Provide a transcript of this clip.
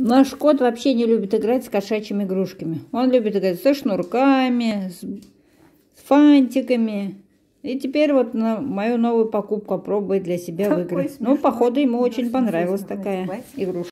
Наш кот вообще не любит играть с кошачьими игрушками. Он любит играть со шнурками, с, с фантиками. И теперь вот на мою новую покупку пробует для себя выиграть. Ну, походу, ему очень понравилась такая игрушка.